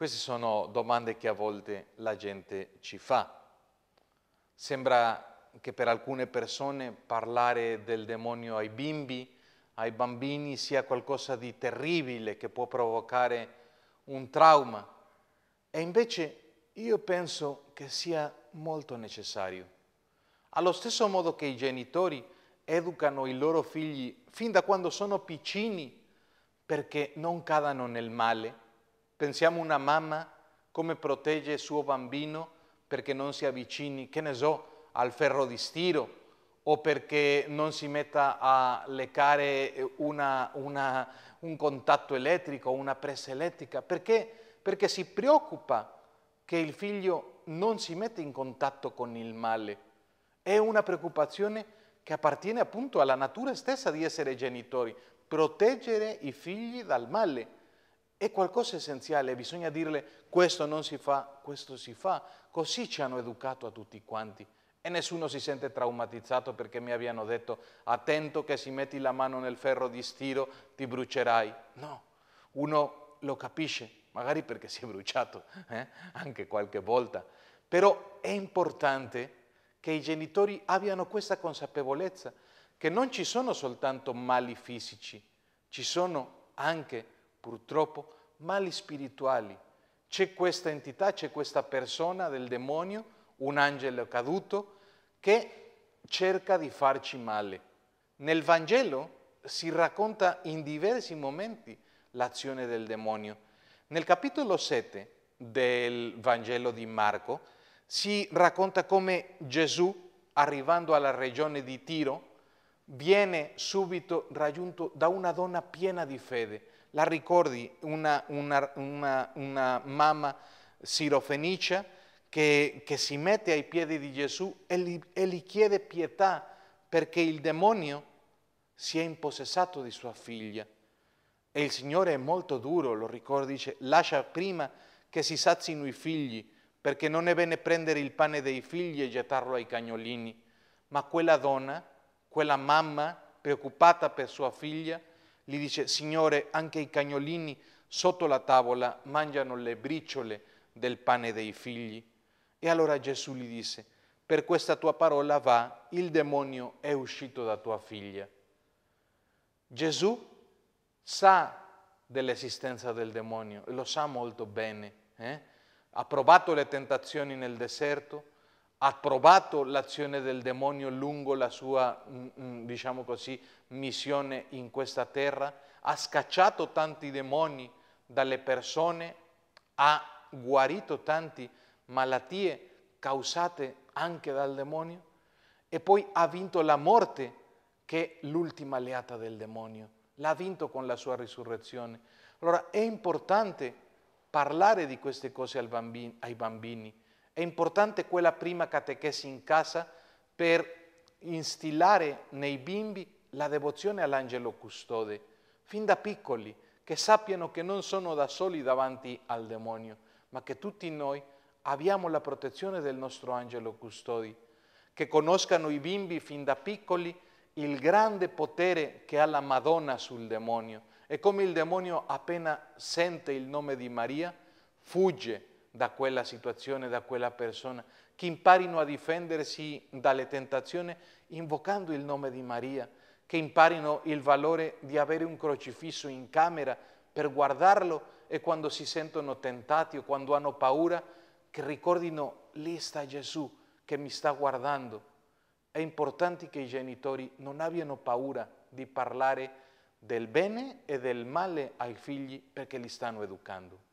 Queste sono domande che a volte la gente ci fa. Sembra che per alcune persone parlare del demonio ai bimbi, ai bambini, sia qualcosa di terribile che può provocare un trauma. E invece io penso che sia molto necessario. Allo stesso modo che i genitori educano i loro figli fin da quando sono piccini perché non cadano nel male, Pensiamo una mamma come protegge il suo bambino perché non si avvicini, che ne so, al ferro di stiro o perché non si metta a leccare una, una, un contatto elettrico, una presa elettrica, perché? perché si preoccupa che il figlio non si metta in contatto con il male. È una preoccupazione che appartiene appunto alla natura stessa di essere genitori, proteggere i figli dal male. È qualcosa essenziale, bisogna dirle questo non si fa, questo si fa. Così ci hanno educato a tutti quanti. E nessuno si sente traumatizzato perché mi abbiano detto attento che se metti la mano nel ferro di stiro ti brucerai. No, uno lo capisce, magari perché si è bruciato eh? anche qualche volta. Però è importante che i genitori abbiano questa consapevolezza che non ci sono soltanto mali fisici, ci sono anche purtroppo mali spirituali. C'è questa entità, c'è questa persona del demonio, un angelo caduto, che cerca di farci male. Nel Vangelo si racconta in diversi momenti l'azione del demonio. Nel capitolo 7 del Vangelo di Marco si racconta come Gesù, arrivando alla regione di Tiro, viene subito raggiunto da una donna piena di fede. La ricordi una, una, una, una mamma sirofenicia che, che, si mette ai piedi di Gesù e gli, e gli chiede pietà perché il demonio si è impossessato di sua figlia. E il Signore è molto duro, lo ricordi, dice, lascia prima che si sazzino i figli, perché non è bene prendere il pane dei figli e gettarlo ai cagnolini. Ma quella donna quella mamma, preoccupata per sua figlia, gli dice, Signore, anche i cagnolini sotto la tavola mangiano le briciole del pane dei figli. E allora Gesù gli disse, per questa tua parola va, il demonio è uscito da tua figlia. Gesù sa dell'esistenza del demonio, lo sa molto bene. Eh? Ha provato le tentazioni nel deserto, approvato l'azione del demonio lungo la sua, mm, mm, diciamo così, missione in questa terra, ha scacciato tanti demoni dalle persone, ha guarito tante malattie causate anche dal demonio e poi ha vinto la morte che è l'ultima alleata del demonio, l'ha vinto con la sua risurrezione. Allora è importante parlare di queste cose ai bambini è importante quella prima catechesi in casa per instillare nei bimbi la devozione all'angelo custode, fin da piccoli, che sappiano che non sono da soli davanti al demonio, ma che tutti noi abbiamo la protezione del nostro angelo custode, che conoscano i bimbi fin da piccoli il grande potere che ha la Madonna sul demonio e come il demonio appena sente il nome di Maria fugge da quella situazione, da quella persona, che imparino a difendersi dalle tentazioni invocando il nome di Maria, che imparino il valore di avere un crocifisso in camera per guardarlo e quando si sentono tentati o quando hanno paura, che ricordino lì sta Gesù che mi sta guardando. È importante che i genitori non abbiano paura di parlare del bene e del male ai figli perché li stanno educando.